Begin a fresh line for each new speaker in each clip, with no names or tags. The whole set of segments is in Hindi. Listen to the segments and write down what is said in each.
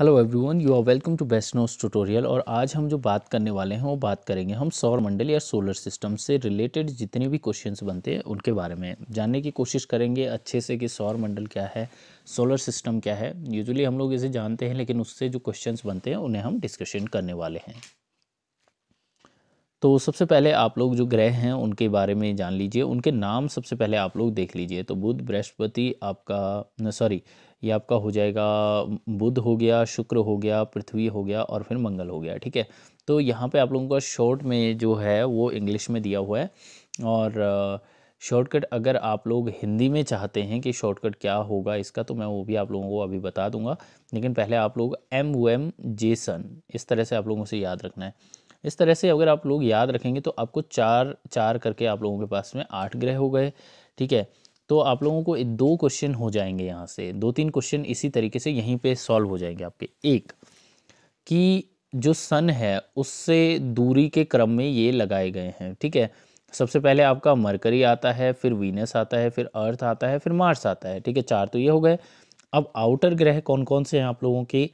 hello everyone you are welcome to best knows tutorial और आज हम जो बात करने वाले हैं वो बात करेंगे हम सौर मंडल या सोलर सिस्टम से रिलेटेड जितने भी क्वेश्चंस बनते हैं उनके बारे में जानने की कोशिश करेंगे अच्छे से कि सौर मंडल क्या है सोलर सिस्टम क्या है यूजुअली हम लोग इसे जानते हैं लेकिन उससे जो क्वेश्चन बनते हैं उन्हें हम डिस्कशन करने वाले हैं तो सबसे पहले आप लोग जो ग्रह हैं उनके बारे में जान लीजिए उनके नाम सबसे पहले आप लोग देख लीजिए तो बुध बृहस्पति आपका सॉरी ये आपका हो जाएगा बुध हो गया शुक्र हो गया पृथ्वी हो गया और फिर मंगल हो गया ठीक है तो यहाँ पे आप लोगों का शॉर्ट में जो है वो इंग्लिश में दिया हुआ है और शॉर्टकट अगर आप लोग हिंदी में चाहते हैं कि शॉर्टकट क्या होगा इसका तो मैं वो भी आप लोगों को अभी बता दूंगा लेकिन पहले आप लोग एम ओ एम जेसन इस तरह से आप लोगों से याद रखना है इस तरह से अगर आप लोग याद रखेंगे तो आपको चार चार करके आप लोगों के पास में आठ ग्रह हो गए ठीक है तो आप लोगों को दो क्वेश्चन हो जाएंगे यहाँ से दो तीन क्वेश्चन इसी तरीके से यहीं पे सॉल्व हो जाएंगे आपके एक कि जो सन है उससे दूरी के क्रम में ये लगाए गए हैं ठीक है सबसे पहले आपका मरकरी आता है फिर वीनस आता है फिर अर्थ आता है फिर मार्स आता है ठीक है चार तो ये हो गए अब आउटर ग्रह कौन कौन से हैं आप लोगों के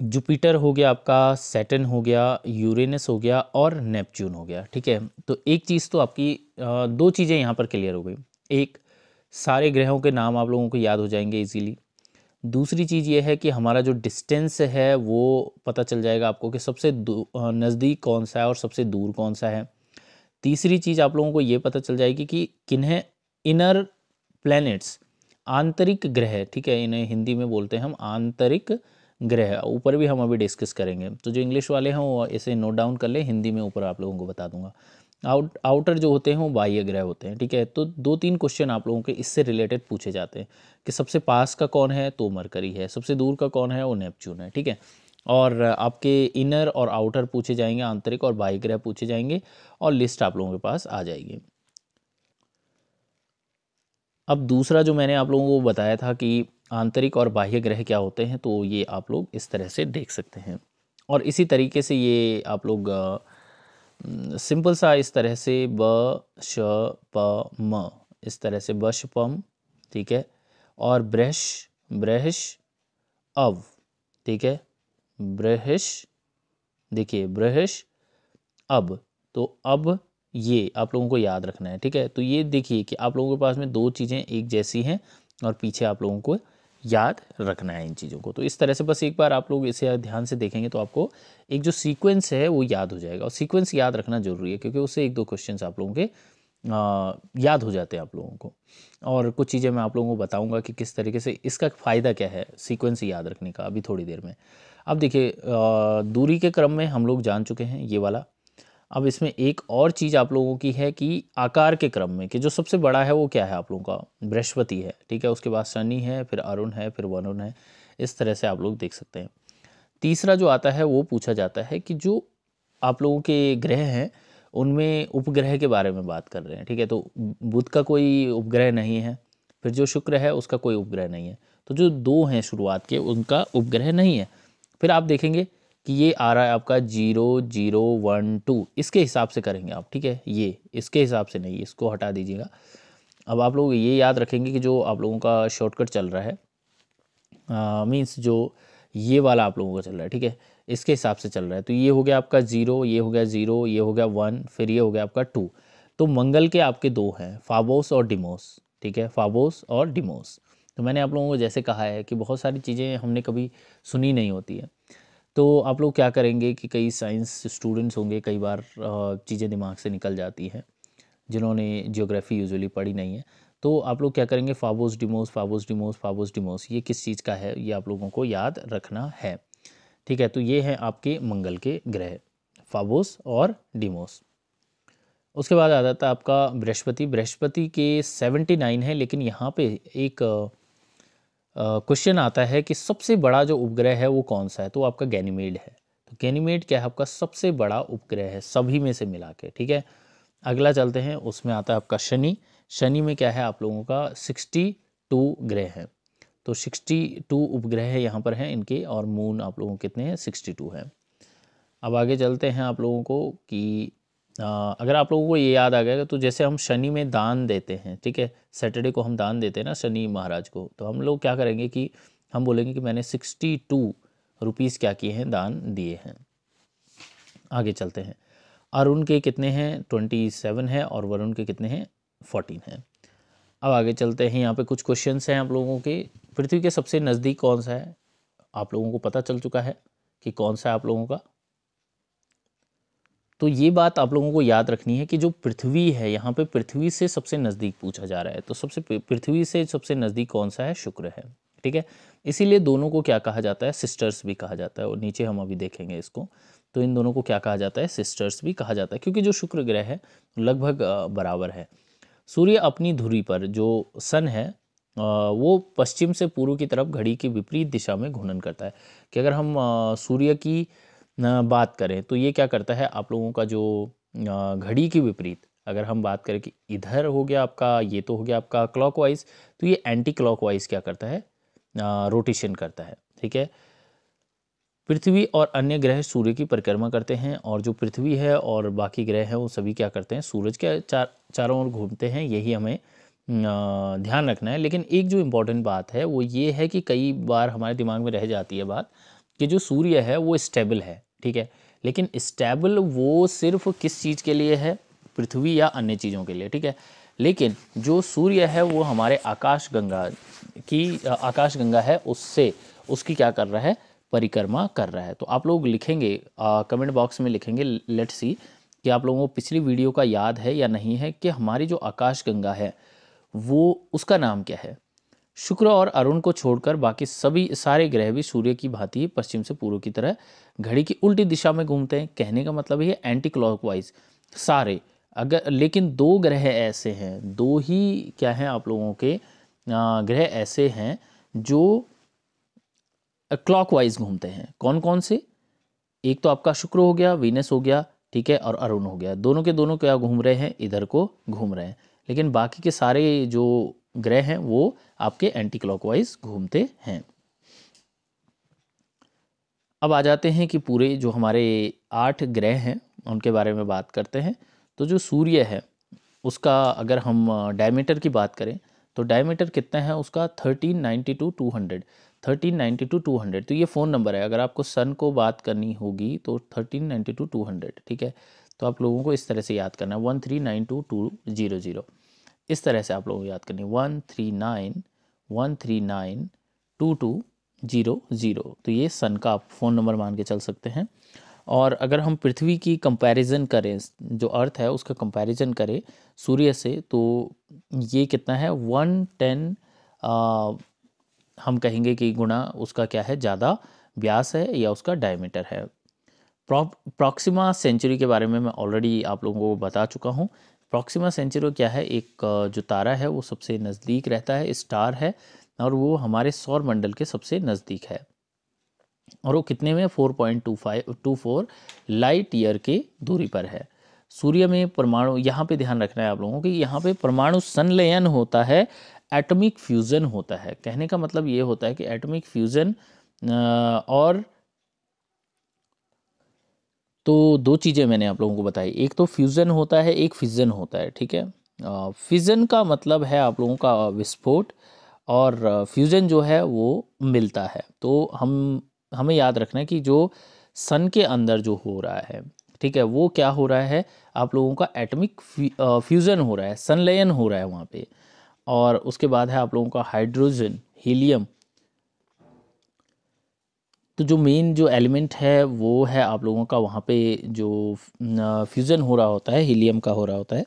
जुपिटर हो गया आपका सैटन हो गया यूरेनस हो गया और नेपच्यून हो गया ठीक है तो एक चीज़ तो आपकी दो चीज़ें यहाँ पर क्लियर हो गई एक सारे ग्रहों के नाम आप लोगों को याद हो जाएंगे इजीली दूसरी चीज़ ये है कि हमारा जो डिस्टेंस है वो पता चल जाएगा आपको कि सबसे नज़दीक कौन सा है और सबसे दूर कौन सा है तीसरी चीज़ आप लोगों को ये पता चल जाएगी कि किन्हें इनर प्लैनेट्स आंतरिक ग्रह ठीक है इन्हें हिंदी में बोलते हैं हम आंतरिक ग्रह ऊपर भी हम अभी डिस्कस करेंगे तो जो इंग्लिश वाले हैं वो इसे नोट डाउन कर लें हिंदी में ऊपर आप लोगों को बता दूंगा आउट आउटर जो होते हैं वो बाह्य ग्रह होते हैं ठीक है तो दो तीन क्वेश्चन आप लोगों के इससे रिलेटेड पूछे जाते हैं कि सबसे पास का कौन है तो मरकरी है सबसे दूर का कौन है वो नेपच्यून है ठीक है और आपके इनर और आउटर पूछे जाएंगे आंतरिक और बाह्य ग्रह पूछे जाएंगे और लिस्ट आप लोगों के पास आ जाएगी अब दूसरा जो मैंने आप लोगों को बताया था कि आंतरिक और बाह्य ग्रह क्या होते हैं तो ये आप लोग इस तरह से देख सकते हैं और इसी तरीके से ये आप लोग सिंपल सा इस तरह से ब श प म इस तरह से बश पम ठीक है और ब्रहश ब्रहश अव ठीक है ब्रहश देखिए ब्रहश अब तो अब ये आप लोगों को याद रखना है ठीक है तो ये देखिए कि आप लोगों के पास में दो चीज़ें एक जैसी हैं और पीछे आप लोगों को याद रखना है इन चीज़ों को तो इस तरह से बस एक बार आप लोग इसे ध्यान से देखेंगे तो आपको एक जो सीक्वेंस है वो याद हो जाएगा और सीक्वेंस याद रखना जरूरी है क्योंकि उससे एक दो क्वेश्चन आप लोगों के आ, याद हो जाते हैं आप लोगों को और कुछ चीज़ें मैं आप लोगों को बताऊंगा कि किस तरीके से इसका फ़ायदा क्या है सीक्वेंस याद रखने का अभी थोड़ी देर में अब देखिए दूरी के क्रम में हम लोग जान चुके हैं ये वाला अब इसमें एक और चीज़ आप लोगों की है कि आकार के क्रम में कि जो सबसे बड़ा है वो क्या है आप लोगों का बृहस्पति है ठीक है उसके बाद शनि है फिर अरुण है फिर वरुण है इस तरह से आप लोग देख सकते हैं तीसरा जो आता है वो पूछा जाता है कि जो आप लोगों के ग्रह हैं उनमें उपग्रह के बारे में बात कर रहे हैं ठीक है तो बुध का कोई उपग्रह नहीं है फिर जो शुक्र है उसका कोई उपग्रह नहीं है तो जो दो हैं शुरुआत के उनका उपग्रह नहीं है फिर आप देखेंगे कि ये आ रहा है आपका जीरो जीरो वन टू इसके हिसाब से करेंगे आप ठीक है ये इसके हिसाब से नहीं इसको हटा दीजिएगा अब आप लोग ये याद रखेंगे कि जो आप लोगों का शॉर्टकट चल रहा है मीन्स जो ये वाला आप लोगों का चल रहा है ठीक है इसके हिसाब से चल रहा है तो ये हो गया आपका ज़ीरो ये हो गया ज़ीरो ये हो गया वन फिर ये हो गया आपका टू तो मंगल के आपके दो हैं फाबोस और डिमोस ठीक है फाबोस और डिमोस तो मैंने आप लोगों को जैसे कहा है कि बहुत सारी चीज़ें हमने कभी सुनी नहीं होती है तो आप लोग क्या करेंगे कि कई साइंस स्टूडेंट्स होंगे कई बार चीज़ें दिमाग से निकल जाती हैं जिन्होंने जियोग्राफी यूजुअली पढ़ी नहीं है तो आप लोग क्या करेंगे Phobos Deimos Phobos Deimos Phobos Deimos ये किस चीज़ का है ये आप लोगों को याद रखना है ठीक है तो ये हैं आपके मंगल के ग्रह फाबोस और डिमोस उसके बाद आ जाता है आपका बृहस्पति बृहस्पति के सेवेंटी नाइन है लेकिन यहाँ पे एक क्वेश्चन आता है कि सबसे बड़ा जो उपग्रह है वो कौन सा है तो आपका गैनीमेड है तो गैनीमेड क्या है आपका सबसे बड़ा उपग्रह है सभी में से मिला के ठीक है अगला चलते हैं उसमें आता है आपका शनि शनि में क्या है आप लोगों का सिक्सटी टू ग्रह हैं तो सिक्सटी टू उपग्रह यहाँ पर हैं इनके और मून आप लोगों कितने हैं सिक्सटी टू हैं अब आगे चलते हैं आप लोगों को कि अगर आप लोगों को ये याद आ गया तो जैसे हम शनि में दान देते हैं ठीक है सैटरडे को हम दान देते हैं ना शनि महाराज को तो हम लोग क्या करेंगे कि हम बोलेंगे कि मैंने सिक्सटी टू रुपीज़ क्या किए हैं दान दिए हैं आगे चलते हैं अरुण के कितने हैं ट्वेंटी सेवन है और वरुण के कितने हैं फोर्टीन हैं अब आगे चलते हैं यहाँ पे कुछ क्वेश्चन हैं आप लोगों के पृथ्वी के सबसे नज़दीक कौन सा है आप लोगों को पता चल चुका है कि कौन सा है आप लोगों का तो ये बात आप लोगों को याद रखनी है कि जो पृथ्वी है यहाँ पे पृथ्वी से सबसे नज़दीक पूछा जा रहा है तो सबसे पृथ्वी से सबसे नज़दीक कौन सा है शुक्र है ठीक है इसीलिए दोनों को क्या कहा जाता है सिस्टर्स भी कहा जाता है और नीचे हम अभी देखेंगे इसको तो इन दोनों को क्या कहा जाता है सिस्टर्स भी कहा जाता है क्योंकि जो शुक्र ग्रह है लगभग बराबर है सूर्य अपनी धुरी पर जो सन है वो पश्चिम से पूर्व की तरफ घड़ी की विपरीत दिशा में घूर्णन करता है कि अगर हम सूर्य की बात करें तो ये क्या करता है आप लोगों का जो घड़ी के विपरीत अगर हम बात करें कि इधर हो गया आपका ये तो हो गया आपका क्लॉकवाइज तो ये एंटी क्लॉकवाइज क्या करता है रोटेशन करता है ठीक है पृथ्वी और अन्य ग्रह सूर्य की परिक्रमा करते हैं और जो पृथ्वी है और बाकी ग्रह हैं वो सभी क्या करते हैं सूरज के चार चारों ओर घूमते हैं यही हमें ध्यान रखना है लेकिन एक जो इम्पोर्टेंट बात है वो ये है कि कई बार हमारे दिमाग में रह जाती है बात कि जो सूर्य है वो स्टेबल है ठीक है लेकिन स्टेबल वो सिर्फ किस चीज़ के लिए है पृथ्वी या अन्य चीज़ों के लिए ठीक है लेकिन जो सूर्य है वो हमारे आकाश गंगा की आकाश गंगा है उससे उसकी क्या कर रहा है परिक्रमा कर रहा है तो आप लोग लिखेंगे आ, कमेंट बॉक्स में लिखेंगे लेट सी कि आप लोगों को पिछली वीडियो का याद है या नहीं है कि हमारी जो आकाश गंगा है वो उसका नाम क्या है शुक्र और अरुण को छोड़कर बाकी सभी सारे ग्रह भी सूर्य की भांति पश्चिम से पूर्व की तरह घड़ी की उल्टी दिशा में घूमते हैं कहने का मतलब ये एंटी क्लॉकवाइज सारे अगर लेकिन दो ग्रह ऐसे हैं दो ही क्या हैं आप लोगों के ग्रह ऐसे हैं जो क्लॉकवाइज घूमते हैं कौन कौन से एक तो आपका शुक्र हो गया वीनस हो गया ठीक है और अरुण हो गया दोनों के दोनों क्या घूम रहे हैं इधर को घूम रहे हैं लेकिन बाकी के सारे जो ग्रह हैं वो आपके एंटी क्लॉकवाइज घूमते हैं अब आ जाते हैं कि पूरे जो हमारे आठ ग्रह हैं उनके बारे में बात करते हैं तो जो सूर्य है उसका अगर हम डायमीटर की बात करें तो डायमीटर कितना है उसका thirteen ninety two two hundred thirteen ninety two two hundred तो ये फ़ोन नंबर है अगर आपको सन को बात करनी होगी तो thirteen ninety two two hundred ठीक है तो आप लोगों को इस तरह से याद करना है one three nine two two zero zero इस तरह से आप लोगों को याद करनी one three nine one three nine two two zero zero तो ये सन का आप फ़ोन नंबर मान के चल सकते हैं और अगर हम पृथ्वी की कंपैरिजन करें जो अर्थ है उसका कंपैरिजन करें सूर्य से तो ये कितना है वन टेन हम कहेंगे कि गुणा उसका क्या है ज़्यादा व्यास है या उसका डायमीटर है प्रॉक्सिमा सेंचुरी के बारे में मैं ऑलरेडी आप लोगों को बता चुका हूँ प्रॉक्सिमा सेंचुरो क्या है एक जो तारा है वो सबसे नज़दीक रहता है स्टार है और वो हमारे सौर मंडल के सबसे नज़दीक है और वो कितने में four point two five two four light year के दूरी पर है सूर्य में परमाणु यहाँ पे ध्यान रखना है आप लोगों को कि यहाँ पे परमाणु संलयन होता है एटॉमिक फ्यूज़न होता है कहने का मतलब ये होता है कि एटॉमिक फ्यूज़न और तो दो चीज़ें मैंने आप लोगों को बताई एक तो फ्यूज़न होता है एक फिज़न होता है ठीक है फिज़न का मतलब है आप लोगों का विस्फोट और फ्यूज़न जो है वो मिलता है तो हम हमें याद रखना है कि जो सन के अंदर जो हो रहा है ठीक है वो क्या हो रहा है आप लोगों का एटमिक फ्यूज़न हो रहा है सनलयन हो रहा है वहाँ पे और उसके बाद है आप लोगों का हाइड्रोजन हीलियम तो जो मेन जो एलिमेंट है वो है आप लोगों का वहाँ पे जो फ्यूज़न हो रहा होता है हीलियम का हो रहा होता है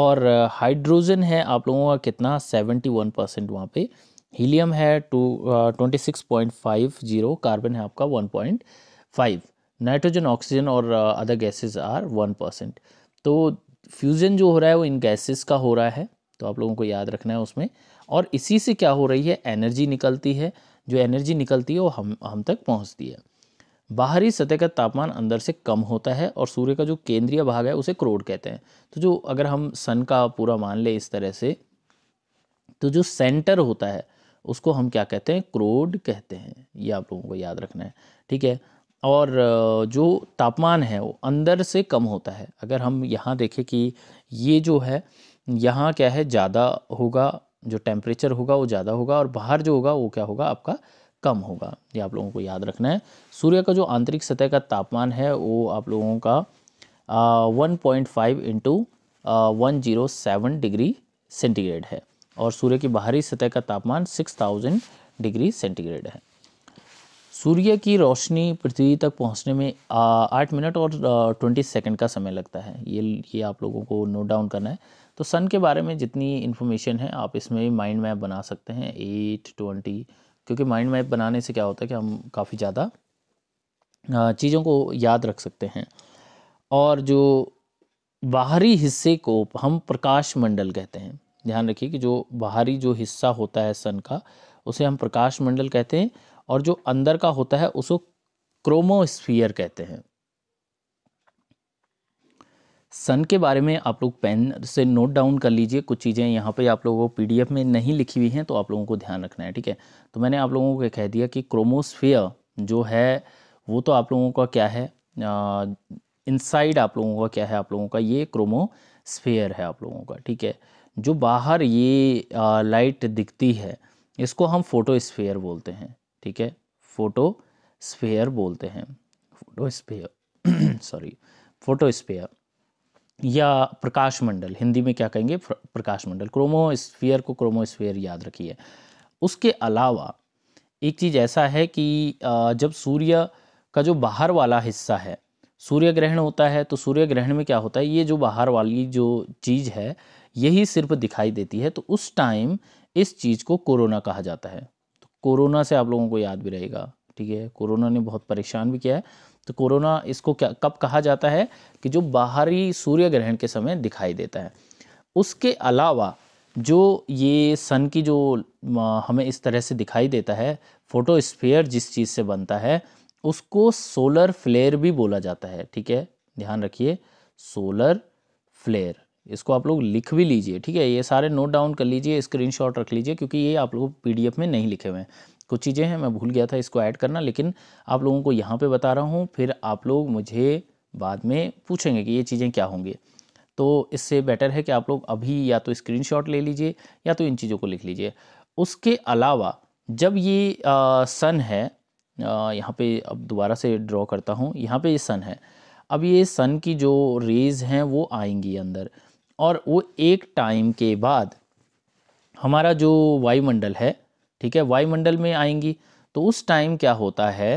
और हाइड्रोजन है आप लोगों का कितना सेवेंटी वन परसेंट वहाँ पर हीलियम है two twenty six point five zero carbon है आपका one point five nitrogen oxygen और other gases are one percent तो फ्यूज़न जो हो रहा है वो इन गैसेस का हो रहा है तो आप लोगों को याद रखना है उसमें और इसी से क्या हो रही है एनर्जी निकलती है जो एनर्जी निकलती है वो हम हम तक पहुँचती है बाहरी सतह का तापमान अंदर से कम होता है और सूर्य का जो केंद्रीय भाग है उसे क्रोड कहते हैं तो जो अगर हम सन का पूरा मान ले इस तरह से तो जो सेंटर होता है उसको हम क्या कहते हैं क्रोड कहते हैं ये आप लोगों को याद रखना है ठीक है और जो तापमान है वो अंदर से कम होता है अगर हम यहाँ देखें कि ये जो है यहाँ क्या है ज़्यादा होगा जो टेम्परेचर होगा वो ज़्यादा होगा और बाहर जो होगा वो क्या होगा आपका कम होगा ये आप लोगों को याद रखना है सूर्य का जो आंतरिक सतह का तापमान है वो आप लोगों का one point five into one zero seven degree centigrade है और सूर्य की बाहरी सतह का तापमान सिक्स थाउजेंड डिग्री सेंटीग्रेड है सूर्य की रोशनी पृथ्वी तक पहुंचने में आठ मिनट और ट्वेंटी सेकंड का समय लगता है ये ये आप लोगों को नोट डाउन करना है तो सन के बारे में जितनी इन्फॉर्मेशन है आप इसमें माइंड मैप बना सकते हैं एट ट्वेंटी क्योंकि माइंड मैप बनाने से क्या होता है कि हम काफ़ी ज़्यादा चीज़ों को याद रख सकते हैं और जो बाहरी हिस्से को हम प्रकाश मंडल कहते हैं ध्यान रखिए कि जो बाहरी जो हिस्सा होता है सन का उसे हम प्रकाश मंडल कहते हैं और जो अंदर का होता है उसको क्रोमोस्फीयर कहते हैं सन के बारे में आप लोग पेन से नोट डाउन कर लीजिए कुछ चीज़ें यहाँ पे आप लोगों को पीडीएफ में नहीं लिखी हुई हैं तो आप लोगों को ध्यान रखना है ठीक है तो मैंने आप लोगों को कह दिया कि क्रोमोस्फेयर जो है वो तो आप लोगों का क्या है इनसाइड आप लोगों का क्या है आप लोगों का ये क्रोमोस्फेयर है आप लोगों का ठीक है जो बाहर ये आ, लाइट दिखती है इसको हम फोटोस्फेयर बोलते हैं ठीक है फोटोस्फेयर बोलते हैं फोटोस्फेयर सॉरी फोटो या प्रकाश मंडल हिंदी में क्या कहेंगे प्रकाश मंडल क्रोमोस्फीयर को क्रोमोस्फीयर याद रखिए उसके अलावा एक चीज़ ऐसा है कि जब सूर्य का जो बाहर वाला हिस्सा है सूर्य ग्रहण होता है तो सूर्य ग्रहण में क्या होता है ये जो बाहर वाली जो चीज़ है यही सिर्फ दिखाई देती है तो उस टाइम इस चीज़ को कोरोना कहा जाता है तो कोरोना से आप लोगों को याद भी रहेगा ठीक है कोरोना ने बहुत परेशान भी किया है तो कोरोना इसको क्या कब कहा जाता है कि जो बाहरी सूर्य ग्रहण के समय दिखाई देता है उसके अलावा जो ये सन की जो हमें इस तरह से दिखाई देता है फोटोस्फीयर जिस चीज़ से बनता है उसको सोलर फ्लेयर भी बोला जाता है ठीक है ध्यान रखिए सोलर फ्लेयर इसको आप लोग लिख भी लीजिए ठीक है ये सारे नोट डाउन कर लीजिए स्क्रीनशॉट रख लीजिए क्योंकि ये आप लोग पीडीएफ में नहीं लिखे हुए हैं कुछ चीज़ें हैं मैं भूल गया था इसको ऐड करना लेकिन आप लोगों को यहाँ पे बता रहा हूँ फिर आप लोग मुझे बाद में पूछेंगे कि ये चीज़ें क्या होंगी तो इससे बेटर है कि आप लोग अभी या तो स्क्रीन ले लीजिए या तो इन चीज़ों को लिख लीजिए उसके अलावा जब ये आ, सन है यहाँ पे अब दोबारा से ड्रॉ करता हूँ यहाँ पे ये सन है अब ये सन की जो रेज़ हैं वो आएंगी अंदर और वो एक टाइम के बाद हमारा जो वायुमंडल है ठीक है वायुमंडल में आएंगी तो उस टाइम क्या होता है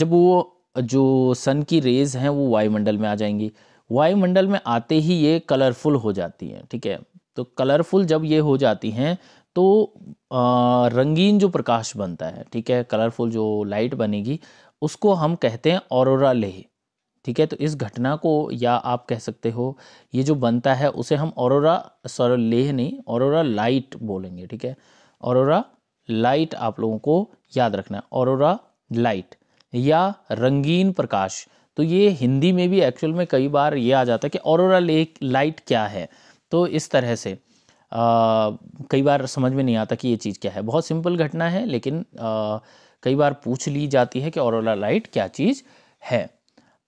जब वो जो सन की रेज हैं वो वायुमंडल में आ जाएंगी वायुमंडल में आते ही ये कलरफुल हो जाती हैं ठीक है तो कलरफुल जब ये हो जाती हैं तो रंगीन जो प्रकाश बनता है ठीक है कलरफुल जो लाइट बनेगी उसको हम कहते हैं औररा लेह ठीक है तो इस घटना को या आप कह सकते हो ये जो बनता है उसे हम औरोरा सॉरी लेह नहीं औरोरा लाइट बोलेंगे ठीक है औरोरा लाइट आप लोगों को याद रखना है औरोरा लाइट या रंगीन प्रकाश तो ये हिंदी में भी एक्चुअल में कई बार ये आ जाता है कि औरोरा लाइट क्या है तो इस तरह से आ, कई बार समझ में नहीं आता कि ये चीज़ क्या है बहुत सिंपल घटना है लेकिन आ, कई बार पूछ ली जाती है कि औरोरा लाइट क्या चीज़ है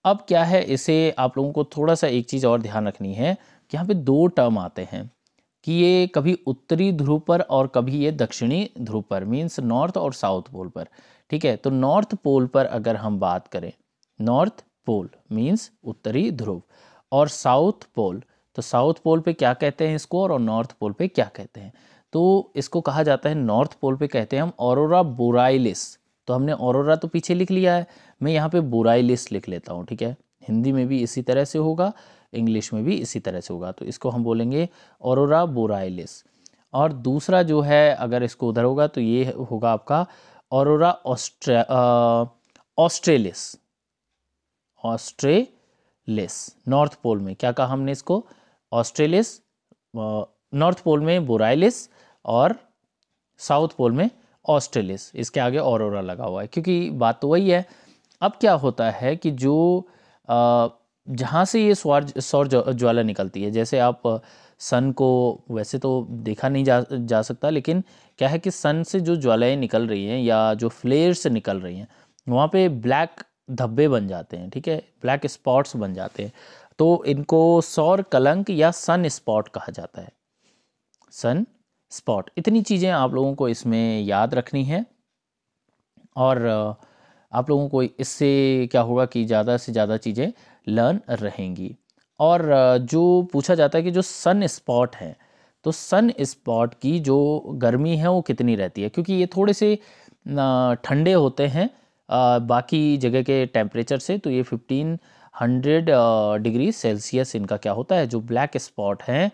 अब क्या है इसे आप लोगों को थोड़ा सा एक चीज़ और ध्यान रखनी है कि यहाँ पे दो टर्म आते हैं कि ये कभी उत्तरी ध्रुव पर और कभी ये दक्षिणी ध्रुव पर मीन्स नॉर्थ और साउथ पोल पर ठीक है तो नॉर्थ पोल पर अगर हम बात करें नॉर्थ पोल मीन्स उत्तरी ध्रुव और साउथ पोल तो साउथ पोल पे क्या कहते हैं इसको और नॉर्थ पोल पे क्या कहते हैं तो इसको कहा जाता है नॉर्थ पोल पे कहते हैं हम ऑरोरा बोराइलिस तो हमने औरोरा तो पीछे लिख लिया है मैं यहाँ पे बुराई लिस्ट लिख लेता हूँ ठीक है हिंदी में भी इसी तरह से होगा इंग्लिश में भी इसी तरह से होगा तो इसको हम बोलेंगे औरोरा बोराइलिस और दूसरा जो है अगर इसको उधर होगा तो ये होगा आपका aurora austra australis australis north pole में क्या कहा हमने इसको ऑस्ट्रेलिस नॉर्थ पोल में बोराइलिस और साउथ पोल में ऑस्ट्रेलिस इसके आगे औरोरा लगा हुआ है क्योंकि बात तो वही है अब क्या होता है कि जो जहाँ से ये सौर सौर ज्वाला निकलती है जैसे आप सन को वैसे तो देखा नहीं जा जा सकता लेकिन क्या है कि सन से जो ज्वालाएँ निकल रही हैं या जो फ्लेयर्स निकल रही हैं वहाँ पे ब्लैक धब्बे बन जाते हैं ठीक है ब्लैक स्पॉट्स बन जाते हैं तो इनको सौर कलंक या सन स्पॉट कहा जाता है सन स्पॉट इतनी चीज़ें आप लोगों को इसमें याद रखनी है और आप लोगों को इससे क्या होगा कि ज़्यादा से ज़्यादा चीज़ें लर्न रहेंगी और जो पूछा जाता है कि जो सन स्पॉट है तो सन स्पॉट की जो गर्मी है वो कितनी रहती है क्योंकि ये थोड़े से ठंडे होते हैं बाकी जगह के टेम्परेचर से तो ये फिफ्टीन हंड्रेड डिग्री सेल्सियस इनका क्या होता है जो ब्लैक स्पॉट हैं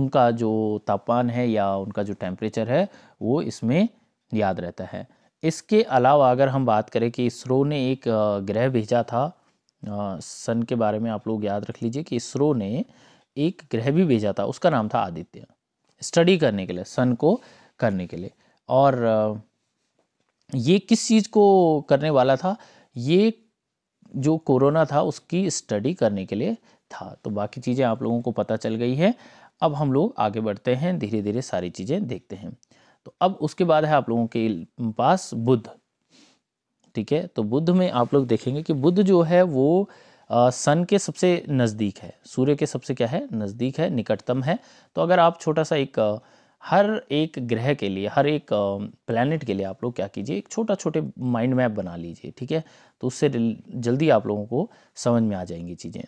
उनका जो तापमान है या उनका जो टेम्परेचर है वो इसमें याद रहता है इसके अलावा अगर हम बात करें कि इसरो ने एक ग्रह भेजा था सन के बारे में आप लोग याद रख लीजिए कि इसरो ने एक ग्रह भी भेजा था उसका नाम था आदित्य स्टडी करने के लिए सन को करने के लिए और ये किस चीज़ को करने वाला था ये जो कोरोना था उसकी स्टडी करने के लिए था तो बाकी चीज़ें आप लोगों को पता चल गई है अब हम लोग आगे बढ़ते हैं धीरे धीरे सारी चीज़ें देखते हैं तो अब उसके बाद है आप लोगों के पास बुद्ध ठीक है तो बुद्ध में आप लोग देखेंगे कि बुद्ध जो है वो सन के सबसे नज़दीक है सूर्य के सबसे क्या है नज़दीक है निकटतम है तो अगर आप छोटा सा एक हर एक ग्रह के लिए हर एक प्लानट के लिए आप लोग क्या कीजिए एक छोटा छोटे माइंड मैप बना लीजिए ठीक है तो उससे जल्दी आप लोगों को समझ में आ जाएंगी चीज़ें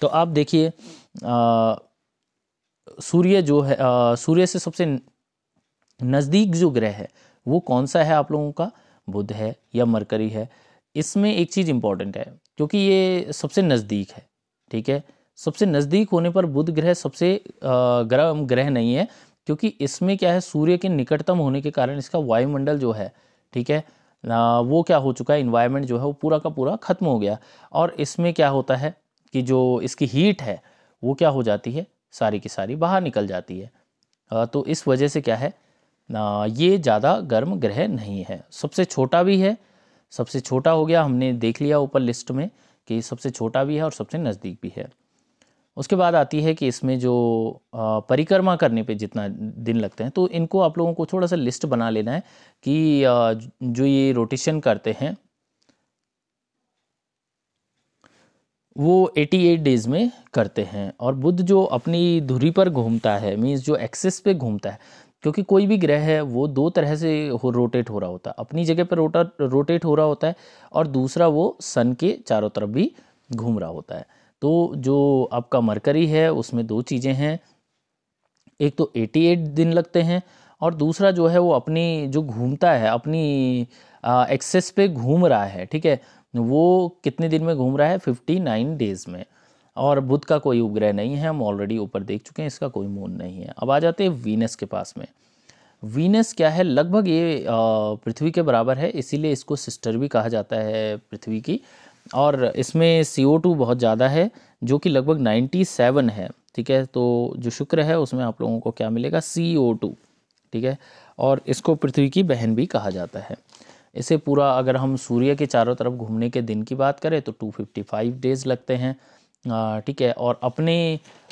तो आप देखिए सूर्य जो है सूर्य से सबसे नज़दीक जो ग्रह है वो कौन सा है आप लोगों का बुध है या मरकरी है इसमें एक चीज़ इम्पॉर्टेंट है क्योंकि ये सबसे नज़दीक है ठीक है सबसे नज़दीक होने पर बुध ग्रह सबसे गर्म ग्रह नहीं है क्योंकि इसमें क्या है सूर्य के निकटतम होने के कारण इसका वायुमंडल जो है ठीक है आ, वो क्या हो चुका है इन्वायरमेंट जो है वो पूरा का पूरा ख़त्म हो गया और इसमें क्या होता है कि जो इसकी हीट है वो क्या हो जाती है सारी की सारी बाहर निकल जाती है आ, तो इस वजह से क्या है ये ज़्यादा गर्म ग्रह नहीं है सबसे छोटा भी है सबसे छोटा हो गया हमने देख लिया ऊपर लिस्ट में कि सबसे छोटा भी है और सबसे नज़दीक भी है उसके बाद आती है कि इसमें जो परिक्रमा करने पे जितना दिन लगते हैं तो इनको आप लोगों को थोड़ा सा लिस्ट बना लेना है कि जो ये रोटेशन करते हैं वो 88 डेज में करते हैं और बुद्ध जो अपनी धुरी पर घूमता है मीन्स जो एक्सेस पे घूमता है क्योंकि कोई भी ग्रह है वो दो तरह से हो रोटेट हो रहा होता है अपनी जगह पर रोटा रोटेट हो रहा होता है और दूसरा वो सन के चारों तरफ भी घूम रहा होता है तो जो आपका मरकरी है उसमें दो चीज़ें हैं एक तो 88 दिन लगते हैं और दूसरा जो है वो अपनी जो घूमता है अपनी एक्सेस पे घूम रहा है ठीक है वो कितने दिन में घूम रहा है 59 डेज़ में और बुध का कोई उपग्रह नहीं है हम ऑलरेडी ऊपर देख चुके हैं इसका कोई मून नहीं है अब आ जाते हैं वीनस के पास में वीनस क्या है लगभग ये पृथ्वी के बराबर है इसीलिए इसको सिस्टर भी कहा जाता है पृथ्वी की और इसमें सी बहुत ज़्यादा है जो कि लगभग 97 है ठीक है तो जो शुक्र है उसमें आप लोगों को क्या मिलेगा सी ठीक है और इसको पृथ्वी की बहन भी कहा जाता है इसे पूरा अगर हम सूर्य के चारों तरफ घूमने के दिन की बात करें तो 255 डेज़ लगते हैं ठीक है और अपने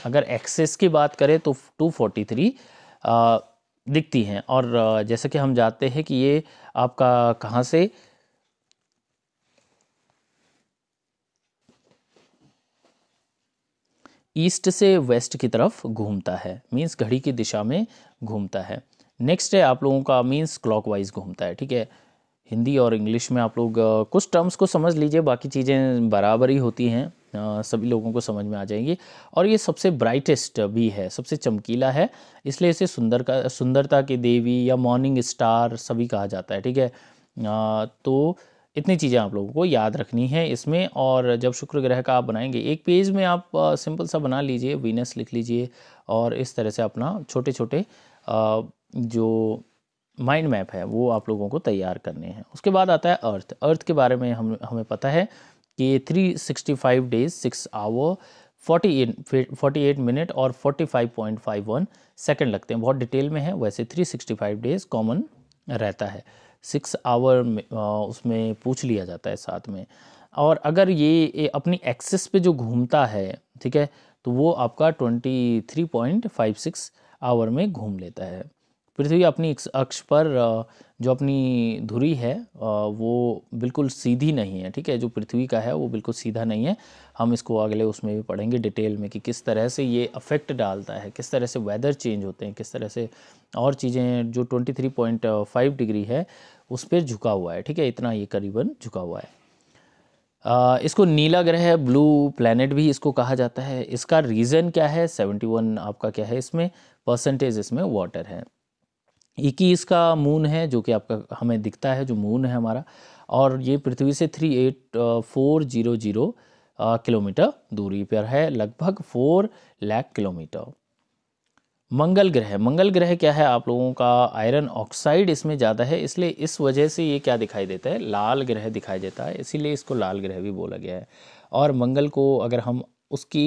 अगर एक्सेस की बात करें तो 243 आ, दिखती हैं और जैसे कि हम जानते हैं कि ये आपका कहाँ से ईस्ट से वेस्ट की तरफ घूमता है मींस घड़ी की दिशा में घूमता है नेक्स्ट है आप लोगों का मींस क्लॉकवाइज घूमता है ठीक है हिंदी और इंग्लिश में आप लोग कुछ टर्म्स को समझ लीजिए बाकी चीज़ें बराबर ही होती हैं सभी लोगों को समझ में आ जाएंगी और ये सबसे ब्राइटेस्ट भी है सबसे चमकीला है इसलिए इसे सुंदर का सुंदरता की देवी या मॉर्निंग स्टार सभी कहा जाता है ठीक है तो इतनी चीज़ें आप लोगों को याद रखनी है इसमें और जब शुक्र ग्रह का आप बनाएंगे एक पेज में आप सिंपल सा बना लीजिए वीनस लिख लीजिए और इस तरह से अपना छोटे छोटे जो माइंड मैप है वो आप लोगों को तैयार करने हैं उसके बाद आता है अर्थ अर्थ के बारे में हम हमें पता है कि 365 डेज सिक्स आवर 48 48 मिनट और 45.51 सेकंड लगते हैं बहुत डिटेल में है वैसे 365 डेज कॉमन रहता है सिक्स आवर उसमें पूछ लिया जाता है साथ में और अगर ये अपनी एक्सेस पे जो घूमता है ठीक है तो वो आपका 23.56 आवर में घूम लेता है पृथ्वी अपनी अक्ष पर जो अपनी धुरी है वो बिल्कुल सीधी नहीं है ठीक है जो पृथ्वी का है वो बिल्कुल सीधा नहीं है हम इसको अगले उसमें भी पढ़ेंगे डिटेल में कि किस तरह से ये अफेक्ट डालता है किस तरह से वेदर चेंज होते हैं किस तरह से और चीज़ें जो 23.5 डिग्री है उस पर झुका हुआ है ठीक है इतना ये करीबन झुका हुआ है इसको नीला ग्रह ब्लू प्लैनेट भी इसको कहा जाता है इसका रीज़न क्या है 71 आपका क्या है इसमें परसेंटेज इसमें वाटर है इक्कीस का मून है जो कि आपका हमें दिखता है जो मून है हमारा और ये पृथ्वी से three eight four zero zero kilometre दूरी पर है लगभग फोर लाख किलोमीटर मंगल ग्रह मंगल ग्रह क्या है आप लोगों का आयरन ऑक्साइड इसमें ज़्यादा है इसलिए इस वजह से ये क्या दिखाई देता है लाल ग्रह दिखाई देता है इसीलिए इसको लाल ग्रह भी बोला गया है और मंगल को अगर हम उसकी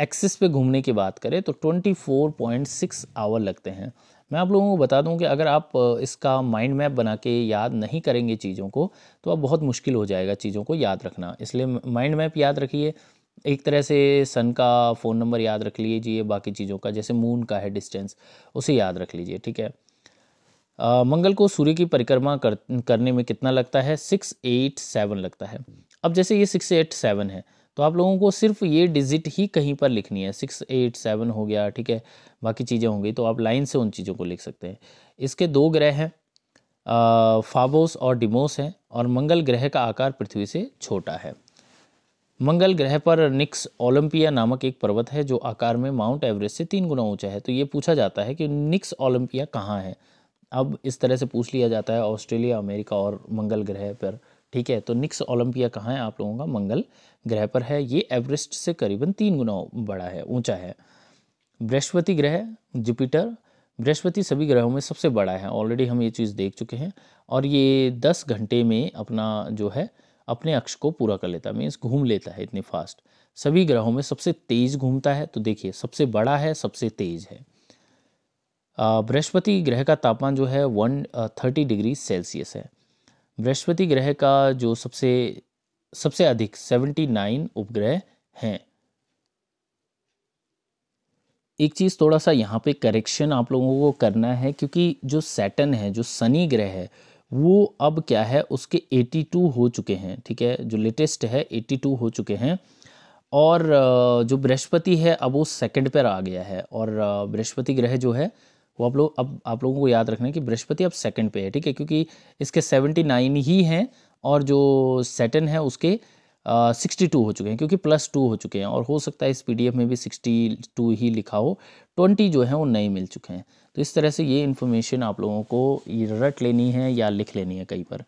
एक्सिस पे घूमने की बात करें तो 24.6 आवर लगते हैं मैं आप लोगों को बता दूं कि अगर आप इसका माइंड मैप बना के याद नहीं करेंगे चीज़ों को तो अब बहुत मुश्किल हो जाएगा चीज़ों को याद रखना इसलिए माइंड मैप याद रखिए एक तरह से सन का फ़ोन नंबर याद रख लीजिए बाकी चीज़ों का जैसे मून का है डिस्टेंस उसे याद रख लीजिए ठीक है आ, मंगल को सूर्य की परिक्रमा कर, करने में कितना लगता है सिक्स एट सेवन लगता है अब जैसे ये सिक्स एट सेवन है तो आप लोगों को सिर्फ ये डिजिट ही कहीं पर लिखनी है सिक्स एट सेवन हो गया ठीक है बाकी चीज़ें होंगी तो आप लाइन से उन चीज़ों को लिख सकते हैं इसके दो ग्रह हैं फाबोस और डिमोस हैं और मंगल ग्रह का आकार पृथ्वी से छोटा है मंगल ग्रह पर निक्स ओलंपिया नामक एक पर्वत है जो आकार में माउंट एवरेस्ट से तीन गुना ऊंचा है तो ये पूछा जाता है कि निक्स ओलंपिया कहाँ है अब इस तरह से पूछ लिया जाता है ऑस्ट्रेलिया अमेरिका और मंगल ग्रह पर ठीक है तो निक्स ओलंपिया कहाँ है आप लोगों का मंगल ग्रह पर है ये एवरेस्ट से करीबन तीन गुना बड़ा है ऊंचा है बृहस्पति ग्रह जुपिटर बृहस्पति सभी ग्रहों में सबसे बड़ा है ऑलरेडी हम ये चीज़ देख चुके हैं और ये दस घंटे में अपना जो है अपने अक्ष को पूरा कर लेता है मीन्स घूम लेता है इतने फास्ट सभी ग्रहों में सबसे तेज घूमता है तो देखिए सबसे बड़ा है सबसे तेज है बृहस्पति ग्रह का तापमान जो है वन थर्टी डिग्री सेल्सियस है बृहस्पति ग्रह का जो सबसे सबसे अधिक सेवेंटी नाइन उपग्रह हैं एक चीज़ थोड़ा सा यहाँ पे करेक्शन आप लोगों को करना है क्योंकि जो सैटन है जो शनि ग्रह है वो अब क्या है उसके 82 हो चुके हैं ठीक है जो लेटेस्ट है 82 हो चुके हैं और जो बृहस्पति है अब वो सेकंड पर आ गया है और बृहस्पति ग्रह जो है वो आप लोग अब आप लोगों को याद रखना है कि बृहस्पति अब सेकंड पे है ठीक है क्योंकि इसके सेवेंटी नाइन ही हैं और जो सेटन है उसके सिक्सटी टू हो चुके हैं क्योंकि प्लस टू हो चुके हैं और हो सकता है इस पी में भी सिक्सटी टू ही लिखा हो ट्वेंटी जो है वो नए मिल चुके हैं तो इस तरह से ये इन्फॉर्मेशन आप लोगों को रट लेनी है या लिख लेनी है कहीं पर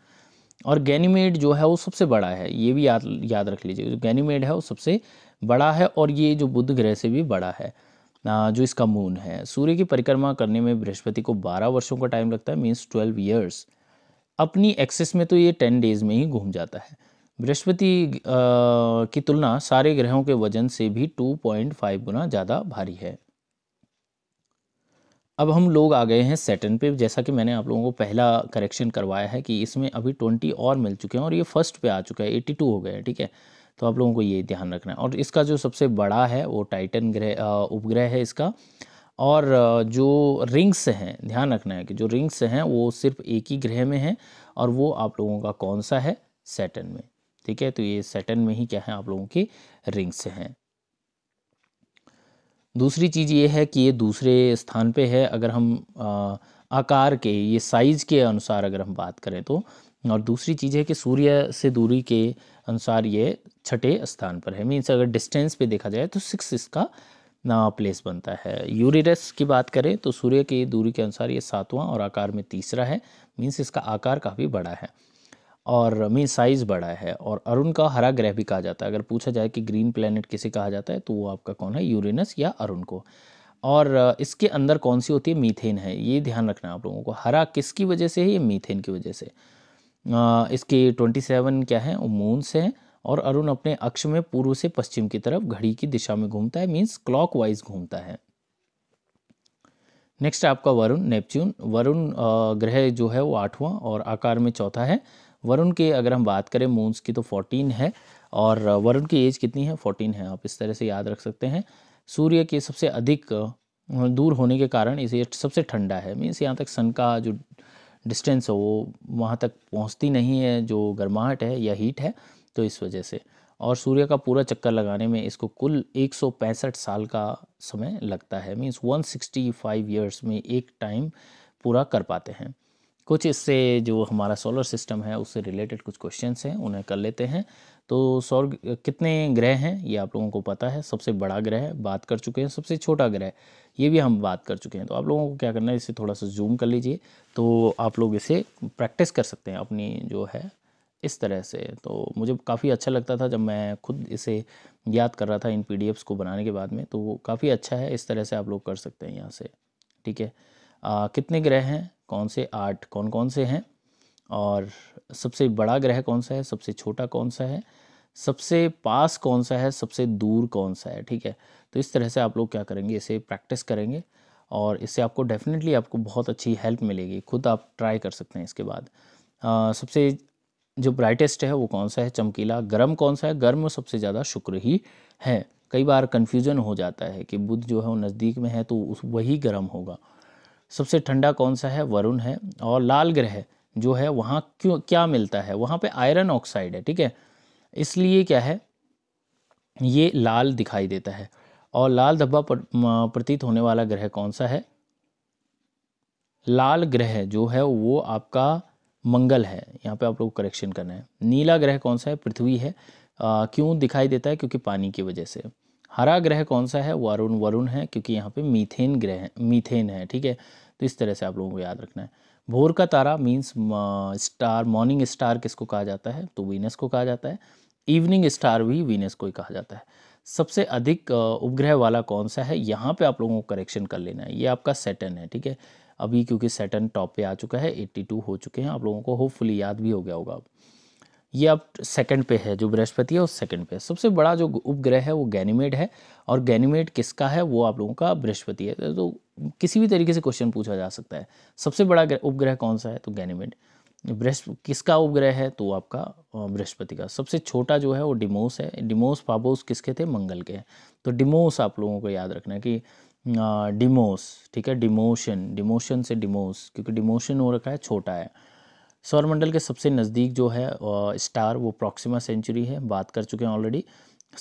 और गैनीमेड जो है वो सबसे बड़ा है ये भी याद याद रख लीजिए जो गैनीमेड है वो सबसे बड़ा है और ये जो बुध ग्रह से भी बड़ा है जो इसका मून है सूर्य की परिक्रमा करने में बृहस्पति को बारह वर्षों का टाइम लगता है मीन्स ट्वेल्व ईयर्स अपनी एक्सेस में तो ये टेन डेज में ही घूम जाता है बृहस्पति की तुलना सारे ग्रहों के वजन से भी 2.5 गुना ज़्यादा भारी है अब हम लोग आ गए हैं सेटन पे जैसा कि मैंने आप लोगों को पहला करेक्शन करवाया है कि इसमें अभी ट्वेंटी और मिल चुके हैं और ये फर्स्ट पे आ चुका है एट्टी टू हो गए ठीक है तो आप लोगों को ये ध्यान रखना है और इसका जो सबसे बड़ा है वो टाइटन ग्रह उपग्रह है इसका और जो रिंग्स हैं ध्यान रखना है कि जो रिंग्स हैं वो सिर्फ एक ही ग्रह में है और वो आप लोगों का कौन सा है सेटन में ठीक है तो ये सेटन में ही क्या है आप लोगों के रिंग्स हैं दूसरी चीज़ ये है कि ये दूसरे स्थान पे है अगर हम आ, आकार के ये साइज़ के अनुसार अगर हम बात करें तो और दूसरी चीज़ है कि सूर्य से दूरी के अनुसार ये छठे स्थान पर है मीन्स अगर डिस्टेंस पे देखा जाए तो सिक्स इसका नवा प्लेस बनता है यूरिरस की बात करें तो सूर्य की दूरी के अनुसार ये सातवां और आकार में तीसरा है मीन्स इसका आकार काफ़ी बड़ा है और मीन साइज़ बड़ा है और अरुण का हरा ग्रह भी कहा जाता है अगर पूछा जाए कि ग्रीन प्लानट किसे कहा जाता है तो वो आपका कौन है यूरेनस या अरुण को और इसके अंदर कौन सी होती है मीथेन है ये ध्यान रखना आप लोगों को हरा किसकी वजह से है ये मीथेन की वजह से इसकी ट्वेंटी सेवन क्या है वो मून्स हैं और अरुण अपने अक्ष में पूर्व से पश्चिम की तरफ घड़ी की दिशा में घूमता है मीन्स क्लॉक वाइज घूमता है नेक्स्ट आपका वरुण नेपच्यून वरुण ग्रह जो है वो आठवां और आकार में चौथा है वरुण के अगर हम बात करें मून्स की तो फोर्टीन है और वरुण की एज कितनी है फोर्टीन है आप इस तरह से याद रख सकते हैं सूर्य के सबसे अधिक दूर होने के कारण इसे सबसे ठंडा है मीन्स यहाँ तक सन का जो डिस्टेंस हो वो वहाँ तक पहुँचती नहीं है जो गर्माहट है या हीट है तो इस वजह से और सूर्य का पूरा चक्कर लगाने में इसको कुल एक साल का समय लगता है मीन्स 165 ईयर्स में एक टाइम पूरा कर पाते हैं कुछ इससे जो हमारा सोलर सिस्टम है उससे रिलेटेड कुछ क्वेश्चंस हैं उन्हें कर लेते हैं तो सौर कितने ग्रह हैं ये आप लोगों को पता है सबसे बड़ा ग्रह बात कर चुके हैं सबसे छोटा ग्रह ये भी हम बात कर चुके हैं तो आप लोगों को क्या करना है इसे थोड़ा सा जूम कर लीजिए तो आप लोग इसे प्रैक्टिस कर सकते हैं अपनी जो है इस तरह से तो मुझे काफ़ी अच्छा लगता था जब मैं खुद इसे याद कर रहा था इन पी को बनाने के बाद में तो काफ़ी अच्छा है इस तरह से आप लोग कर सकते हैं यहाँ से ठीक है आ, कितने ग्रह हैं कौन से आठ कौन कौन से हैं और सबसे बड़ा ग्रह कौन सा है सबसे छोटा कौन सा है सबसे पास कौन सा है सबसे दूर कौन सा है ठीक है तो इस तरह से आप लोग क्या करेंगे इसे प्रैक्टिस करेंगे और इससे आपको डेफिनेटली आपको बहुत अच्छी हेल्प मिलेगी खुद आप ट्राई कर सकते हैं इसके बाद आ, सबसे जो ब्राइटेस्ट है वो कौन सा है चमकीला गर्म कौन सा है गर्म सबसे ज़्यादा शुक्र ही है कई बार कन्फ्यूजन हो जाता है कि बुध जो है वो नज़दीक में है तो उस वही गर्म होगा सबसे ठंडा कौन सा है वरुण है और लाल ग्रह जो है वहाँ क्यों क्या मिलता है वहाँ पे आयरन ऑक्साइड है ठीक है इसलिए क्या है ये लाल दिखाई देता है और लाल धब्बा प्रतीत होने वाला ग्रह कौन सा है लाल ग्रह जो है वो आपका मंगल है यहाँ पे आप लोग करेक्शन करना है नीला ग्रह कौन सा है पृथ्वी है आ, क्यों दिखाई देता है क्योंकि पानी की वजह से हरा ग्रह कौन सा है वरुण वरुण है क्योंकि यहाँ पे मीथेन ग्रह मीथेन है ठीक है इस तरह से आप लोगों को याद रखना है भोर का तारा मीन्स स्टार मॉर्निंग स्टार किसको कहा जाता है तो वीनस को कहा जाता है इवनिंग स्टार भी वीनस को ही कहा जाता है सबसे अधिक उपग्रह वाला कौन सा है यहाँ पे आप लोगों को करेक्शन कर लेना है ये आपका सेटन है ठीक है अभी क्योंकि सेटन टॉप पे आ चुका है 82 हो चुके हैं आप लोगों को होपफुली याद भी हो गया होगा अब ये आप सेकंड पे है जो बृहस्पति है वो सेकंड पे है सबसे बड़ा जो उपग्रह है वो गैनीमेड है और गैनीमेड किसका है वो आप लोगों का बृहस्पति है तो किसी भी तरीके से क्वेश्चन पूछा जा सकता है सबसे बड़ा उपग्रह कौन सा है तो गैनीमेड बृहस्प किसका उपग्रह है तो आपका बृहस्पति का सबसे छोटा जो है वो डिमोस है डिमोस पाबोस किसके थे मंगल के हैं तो डिमोस आप लोगों को याद रखना है कि डिमोस ठीक है डिमोशन डिमोशन से डिमोस क्योंकि डिमोशन हो रखा है छोटा है सौरमंडल के सबसे नज़दीक जो है स्टार वो प्रॉक्सिमा सेंचुरी है बात कर चुके हैं ऑलरेडी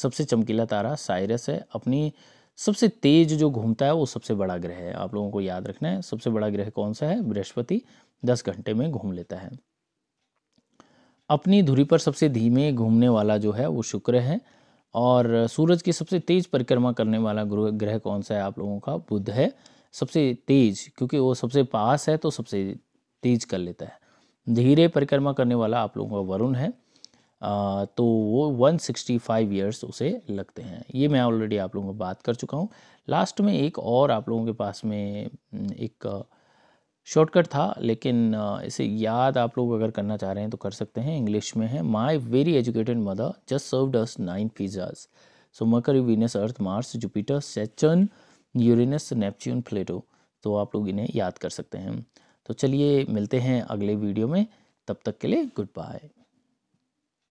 सबसे चमकीला तारा साइरस है अपनी सबसे तेज जो घूमता है वो सबसे बड़ा ग्रह है आप लोगों को याद रखना है सबसे बड़ा ग्रह कौन सा है बृहस्पति दस घंटे में घूम लेता है अपनी धुरी पर सबसे धीमे घूमने वाला जो है वो शुक्र है और सूरज की सबसे तेज परिक्रमा करने वाला ग्रह कौन सा है आप लोगों का बुध है सबसे तेज क्योंकि वो सबसे पास है तो सबसे तेज कर लेता है धीरे परिक्रमा करने वाला आप लोगों का वरुण है तो वो 165 इयर्स उसे लगते हैं ये मैं ऑलरेडी आप लोगों को बात कर चुका हूँ लास्ट में एक और आप लोगों के पास में हम्म, एक शॉर्टकट था लेकिन इसे याद आप लोग अगर करना चाह रहे हैं तो कर सकते हैं इंग्लिश में है my very educated mother just serve us nine pizzas so Mercury Venus Earth Mars Jupiter Saturn Uranus Neptune Pluto तो आप लोग इन्हें याद कर सकते हैं तो चलिए मिलते हैं अगले वीडियो में तब तक के लिए गुड बाय